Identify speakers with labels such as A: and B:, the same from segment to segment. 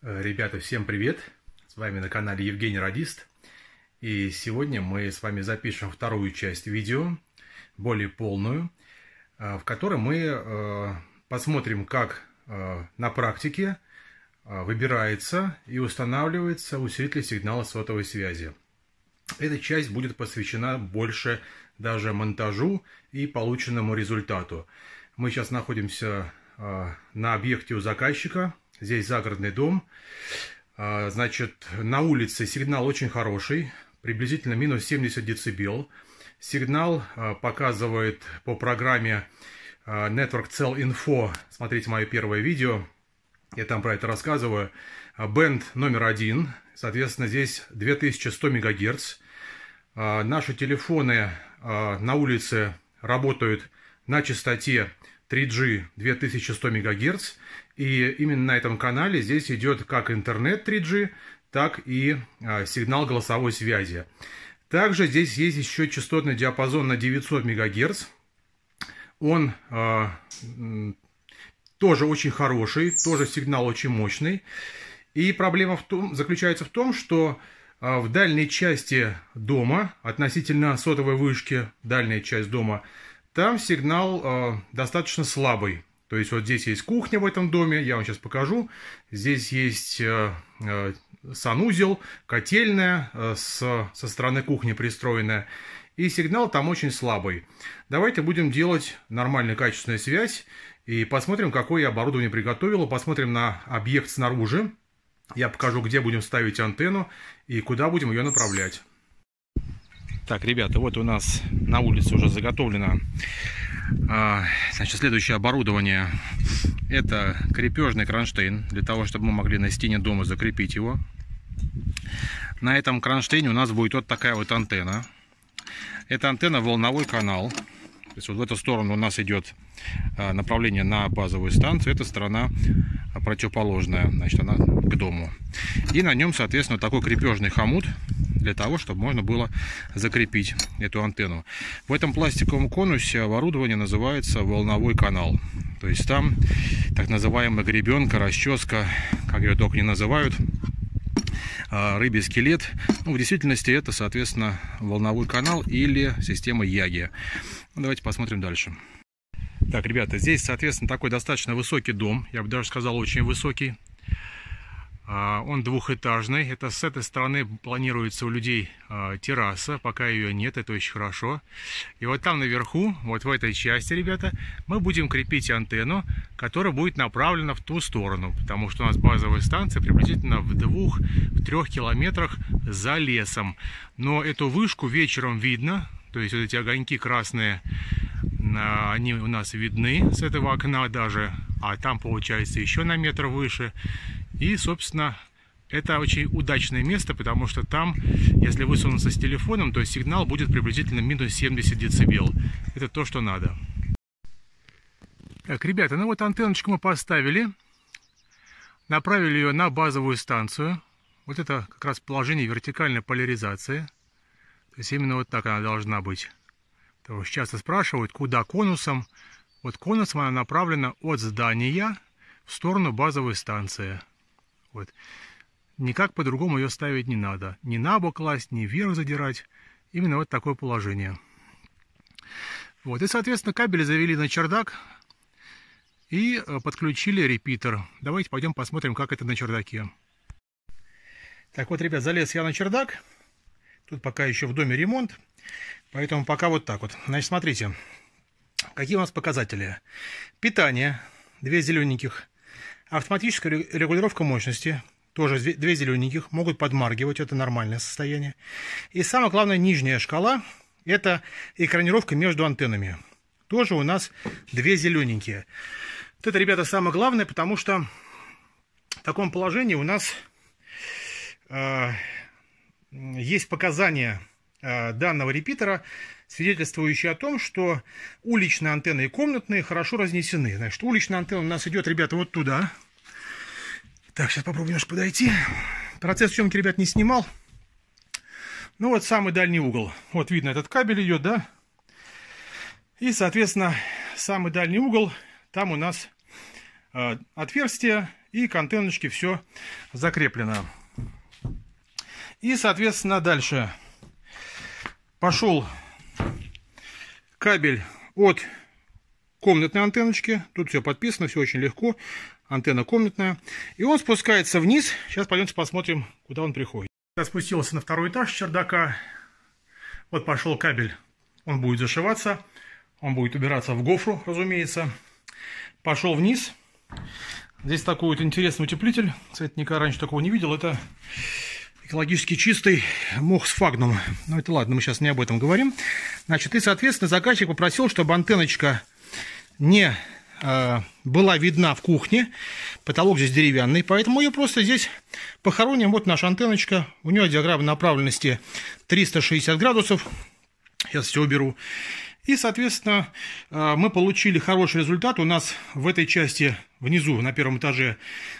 A: Э, ребята, всем привет! С вами на канале Евгений Радист. И сегодня мы с вами запишем вторую часть видео, более полную, э, в которой мы э, посмотрим, как на практике выбирается и устанавливается усилитель сигнала сотовой связи. Эта часть будет посвящена больше даже монтажу и полученному результату. Мы сейчас находимся на объекте у заказчика – Здесь загородный дом. А, значит, на улице сигнал очень хороший, приблизительно минус 70 децибел. Сигнал а, показывает по программе а, Network Cell Info. Смотрите мое первое видео, я там про это рассказываю. Бенд номер один, соответственно, здесь 2100 МГц. Наши телефоны на улице работают на частоте 3G 2100 МГц. И именно на этом канале здесь идет как интернет 3G, так и а, сигнал голосовой связи. Также здесь есть еще частотный диапазон на 900 МГц. Он э, тоже очень хороший, тоже сигнал очень мощный. И проблема в том, заключается в том, что э, в дальней части дома, относительно сотовой вышки, дальняя часть дома – там сигнал э, достаточно слабый. То есть вот здесь есть кухня в этом доме, я вам сейчас покажу. Здесь есть э, э, санузел, котельная э, с, со стороны кухни пристроенная. И сигнал там очень слабый. Давайте будем делать нормальную качественную связь и посмотрим, какое я оборудование приготовила. Посмотрим на объект снаружи. Я покажу, где будем ставить антенну и куда будем ее направлять. Так, ребята, вот у нас на улице уже заготовлено а, значит, следующее оборудование. Это крепежный кронштейн, для того, чтобы мы могли на стене дома закрепить его. На этом кронштейне у нас будет вот такая вот антенна. Это антенна волновой канал. То есть вот в эту сторону у нас идет а, направление на базовую станцию. Эта сторона противоположная, значит, она к дому. И на нем, соответственно, такой крепежный хомут для того, чтобы можно было закрепить эту антенну. В этом пластиковом конусе оборудование называется волновой канал. То есть там так называемая гребенка, расческа, как ее только не называют, а, рыбий скелет. Ну, в действительности это, соответственно, волновой канал или система Яги. Ну, давайте посмотрим дальше. Так, ребята, здесь, соответственно, такой достаточно высокий дом. Я бы даже сказал, очень высокий. А, он двухэтажный. Это с этой стороны планируется у людей а, терраса. Пока ее нет, это очень хорошо. И вот там наверху, вот в этой части, ребята, мы будем крепить антенну, которая будет направлена в ту сторону. Потому что у нас базовая станция приблизительно в двух, в трех километрах за лесом. Но эту вышку вечером видно. То есть вот эти огоньки красные, а, они у нас видны с этого окна даже. А там получается еще на метр выше. И, собственно, это очень удачное место, потому что там, если высунуться с телефоном, то сигнал будет приблизительно минус 70 дБ. Это то, что надо. Так, ребята, ну вот антенночку мы поставили. Направили ее на базовую станцию. Вот это как раз положение вертикальной поляризации. То есть именно вот так она должна быть. Потому что часто спрашивают, куда конусом. Вот конусом она направлена от здания в сторону базовой станции. Вот. Никак по-другому ее ставить не надо. Ни на бок класть, ни вверх задирать. Именно вот такое положение. Вот. И, соответственно, кабель завели на чердак и э, подключили репитер. Давайте пойдем посмотрим, как это на чердаке. Так вот, ребят, залез я на чердак. Тут пока еще в доме ремонт. Поэтому пока вот так вот. Значит, смотрите, какие у нас показатели. Питание. Две зелененьких Автоматическая регулировка мощности. Тоже две зелененьких. Могут подмаргивать. Это нормальное состояние. И самое главное, нижняя шкала. Это экранировка между антеннами. Тоже у нас две зелененькие. Вот это, ребята, самое главное, потому что в таком положении у нас э, есть показания Э, данного репитера, свидетельствующие о том, что уличные антенны и комнатные хорошо разнесены. Значит, уличная антенна у нас идет, ребята, вот туда. Так, сейчас попробую немножко подойти. Процесс съемки, ребят, не снимал. Ну вот самый дальний угол. Вот видно этот кабель идет, да? И, соответственно, самый дальний угол, там у нас э, отверстие и к антенночке все закреплено. И, соответственно, дальше пошел кабель от комнатной антенночки. Тут все подписано, все очень легко. Антенна комнатная. И он спускается вниз. Сейчас пойдемте посмотрим, куда он приходит. Я спустился на второй этаж чердака. Вот пошел кабель. Он будет зашиваться. Он будет убираться в гофру, разумеется. Пошел вниз. Здесь такой вот интересный утеплитель. Кстати, никогда раньше такого не видел. Это экологически чистый мох с фагном. Но ну, это ладно, мы сейчас не об этом говорим. Значит, и, соответственно, заказчик попросил, чтобы антенночка не э, была видна в кухне. Потолок здесь деревянный, поэтому ее просто здесь похороним. Вот наша антенночка. У нее диаграмма направленности 360 градусов. Сейчас все уберу. И, соответственно, э, мы получили хороший результат. У нас в этой части внизу на первом этаже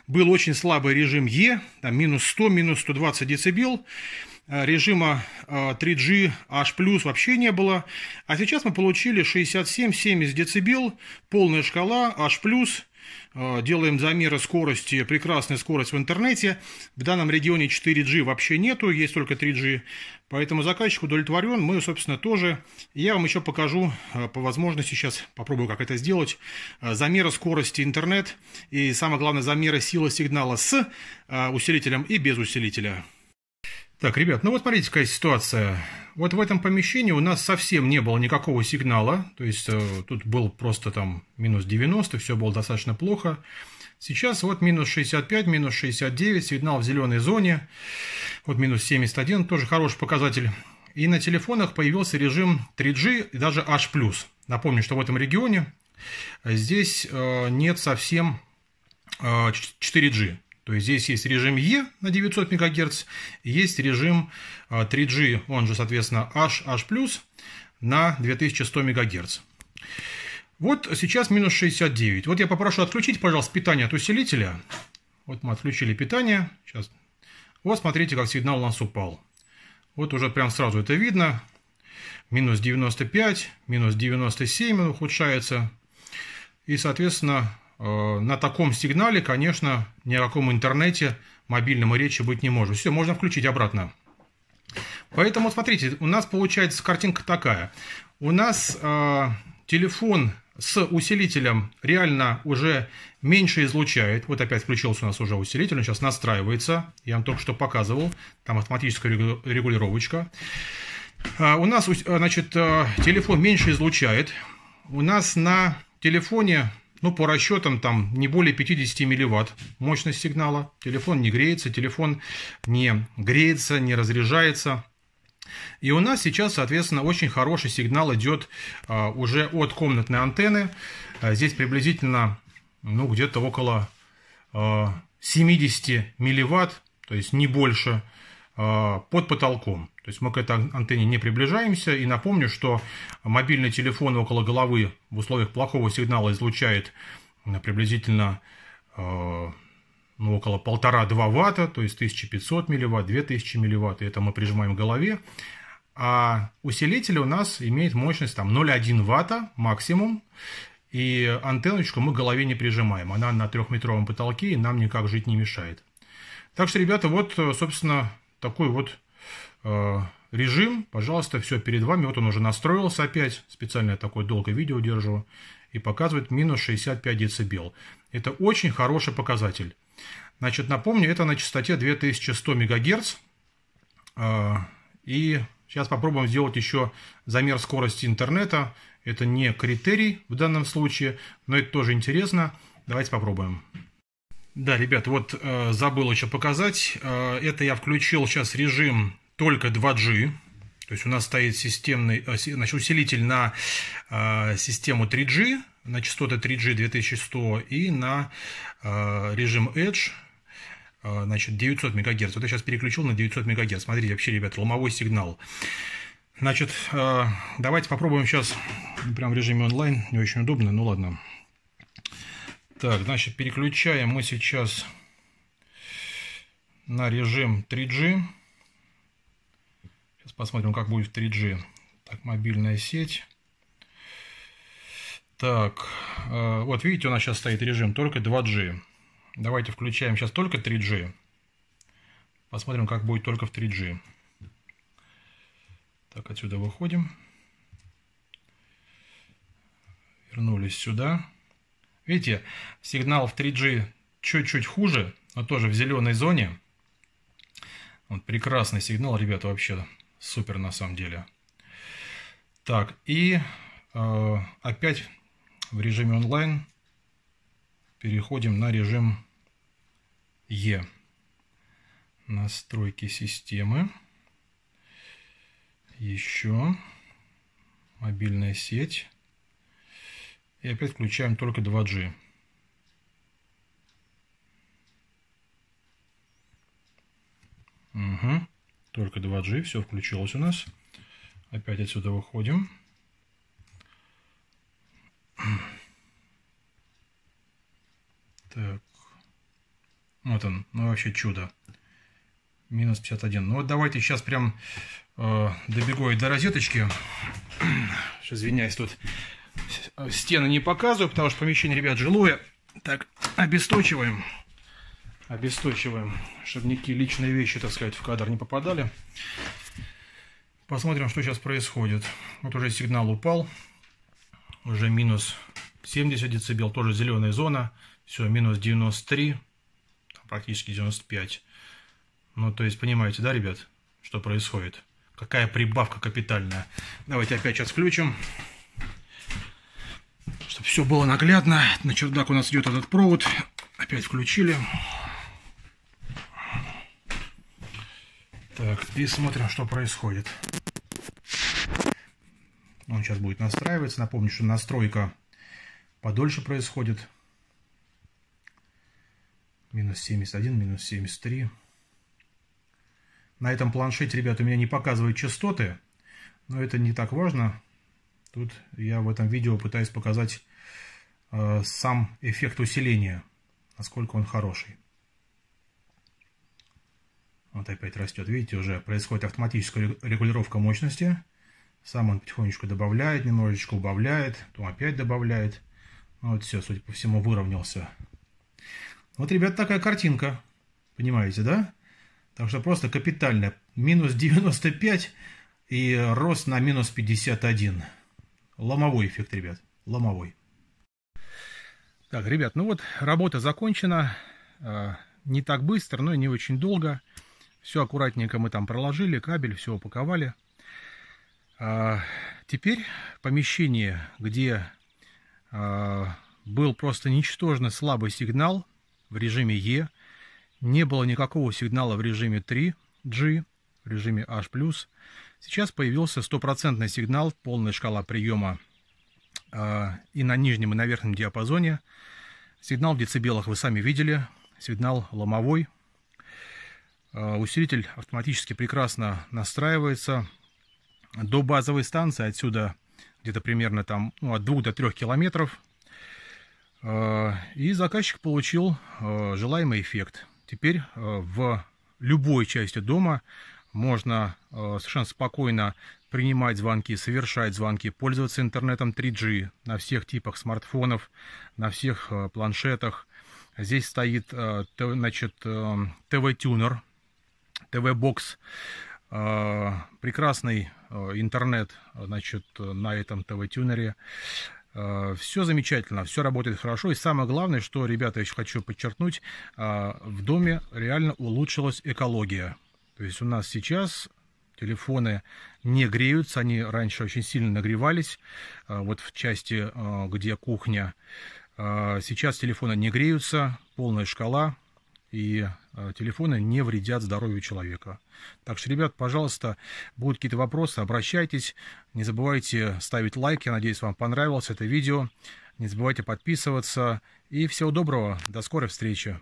A: был очень слабый режим Е, там минус 100, минус 120 децибел. Э, режима 3G э, H+, вообще не было. А сейчас мы получили 67-70 децибел, полная шкала H+, Э, делаем замеры скорости, прекрасная скорость в интернете. В данном регионе 4G вообще нету, есть только 3G. Поэтому заказчик удовлетворен, мы, собственно, тоже. Я вам еще покажу э, по возможности, сейчас попробую, как это сделать, э, замеры скорости интернет и, самое главное, замеры силы сигнала с усилителем и без усилителя. Так, ребят, ну вот смотрите, какая ситуация. Вот в этом помещении у нас совсем не было никакого сигнала, то есть э, тут был просто там минус 90, все было достаточно плохо. Сейчас вот минус 65, минус 69, сигнал в зеленой зоне, вот минус 71, тоже хороший показатель. И на телефонах появился режим 3G и даже H+. Напомню, что в этом регионе э, здесь э, нет совсем э, 4G. То есть здесь есть режим E на 900 МГц, есть режим 3G, а, он же, соответственно, H, H+, на 2100 МГц. Вот сейчас минус 69. Вот я попрошу отключить, пожалуйста, питание от усилителя. Вот мы отключили питание. Сейчас. Вот смотрите, как сигнал у нас упал. Вот уже прям сразу это видно. Минус 95, минус 97 ухудшается. И, соответственно, Э, на таком сигнале, конечно, ни о каком интернете мобильном речи быть не может. Все, можно включить обратно. Поэтому, смотрите, у нас получается картинка такая. У нас э, телефон с усилителем реально уже меньше излучает. Вот опять включился у нас уже усилитель, он сейчас настраивается. Я вам только что показывал, там автоматическая регулировочка. Э, у нас, э, значит, э, телефон меньше излучает. У нас на телефоне ну, по расчетам, там не более 50 милливатт мощность сигнала. Телефон не греется, телефон не греется, не разряжается. И у нас сейчас, соответственно, очень хороший сигнал идет а, уже от комнатной антенны. А, здесь приблизительно, ну, где-то около 70 а, милливатт, то есть не больше. Э, под потолком. То есть мы к этой антенне не приближаемся. И напомню, что мобильный телефон около головы в условиях плохого сигнала излучает приблизительно э, ну, около 1,5-2 ватта, то есть 1500 милливатт, 2000 милливатт. И это мы прижимаем к голове. А усилитель у нас имеет мощность там 0,1 ватта максимум. И антенночку мы к голове не прижимаем. Она на трехметровом потолке и нам никак жить не мешает. Так что, ребята, вот, э, собственно, такой вот э, режим. Пожалуйста, все перед вами. Вот он уже настроился опять. Специально я такое долгое видео держу. И показывает минус 65 дБ. Это очень хороший показатель. Значит, напомню, это на частоте 2100 МГц. Э, и сейчас попробуем сделать еще замер скорости интернета. Это не критерий в данном случае, но это тоже интересно. Давайте попробуем. Да, ребят, вот э, забыл еще показать. Э, это я включил сейчас режим только 2G. То есть у нас стоит системный, э, значит, усилитель на э, систему 3G, на частоты 3G 2100 и на э, режим Edge э, значит, 900 МГц. Вот я сейчас переключил на 900 МГц. Смотрите, вообще, ребят, ломовой сигнал. Значит, э, давайте попробуем сейчас прям в режиме онлайн. Не очень удобно, ну ладно. Так, значит, переключаем мы сейчас на режим 3G. Сейчас посмотрим, как будет в 3G. Так, мобильная сеть. Так, э, вот видите, у нас сейчас стоит режим только 2G. Давайте включаем сейчас только 3G. Посмотрим, как будет только в 3G. Так, отсюда выходим. Вернулись сюда. Видите, сигнал в 3G чуть-чуть хуже, но тоже в зеленой зоне. Вот прекрасный сигнал, ребята, вообще супер на самом деле. Так, и э, опять в режиме онлайн переходим на режим Е. Настройки системы. Еще мобильная сеть. И опять включаем только 2G. Угу. Только 2G, все включилось у нас. Опять отсюда выходим. Так. Вот он. Ну, вообще чудо. Минус 51. Ну, вот давайте сейчас прям э, добегу и до розеточки. Сейчас, извиняюсь, тут стены не показываю, потому что помещение, ребят, жилое. Так, обесточиваем. Обесточиваем, чтобы никакие личные вещи, так сказать, в кадр не попадали. Посмотрим, что сейчас происходит. Вот уже сигнал упал. Уже минус 70 децибел, тоже зеленая зона. Все, минус 93, практически 95. Ну, то есть, понимаете, да, ребят, что происходит? Какая прибавка капитальная. Давайте опять сейчас включим чтобы все было наглядно. На чердак у нас идет этот провод. Опять включили. Так, и смотрим, что происходит. Он сейчас будет настраиваться. Напомню, что настройка подольше происходит. Минус 71, минус 73. На этом планшете, ребят, у меня не показывают частоты, но это не так важно. Тут я в этом видео пытаюсь показать э, сам эффект усиления, насколько он хороший. Вот опять растет. Видите, уже происходит автоматическая регулировка мощности. Сам он потихонечку добавляет, немножечко убавляет, потом опять добавляет. Ну, вот все, судя по всему, выровнялся. Вот, ребят, такая картинка. Понимаете, да? Так что просто капитально. Минус 95 и рост на минус 51. Ломовой эффект, ребят. Ломовой. Так, ребят, ну вот работа закончена. А, не так быстро, но и не очень долго. Все аккуратненько мы там проложили, кабель, все упаковали. А, теперь помещение, где а, был просто ничтожно слабый сигнал в режиме Е, не было никакого сигнала в режиме 3G, в режиме H+, Сейчас появился стопроцентный сигнал, полная шкала приема а, и на нижнем, и на верхнем диапазоне. Сигнал в децибелах вы сами видели, сигнал ломовой. А, усилитель автоматически прекрасно настраивается до базовой станции, отсюда где-то примерно там ну, от 2 до 3 километров. А, и заказчик получил желаемый эффект. Теперь в любой части дома можно э, совершенно спокойно принимать звонки, совершать звонки, пользоваться интернетом 3G на всех типах смартфонов, на всех э, планшетах. Здесь стоит э, значит, ТВ-тюнер, ТВ-бокс, прекрасный интернет значит, на этом ТВ-тюнере. Все замечательно, все работает хорошо. И самое главное, что, ребята, я еще хочу подчеркнуть, в доме реально улучшилась экология. То есть у нас сейчас телефоны не греются, они раньше очень сильно нагревались, а, вот в части, а, где кухня. А, сейчас телефоны не греются, полная шкала, и телефоны не вредят здоровью человека. Так что, ребят, пожалуйста, будут какие-то вопросы, обращайтесь. Не забывайте ставить лайк. Я надеюсь, вам понравилось это видео. Не забывайте подписываться. И всего доброго. До скорой встречи.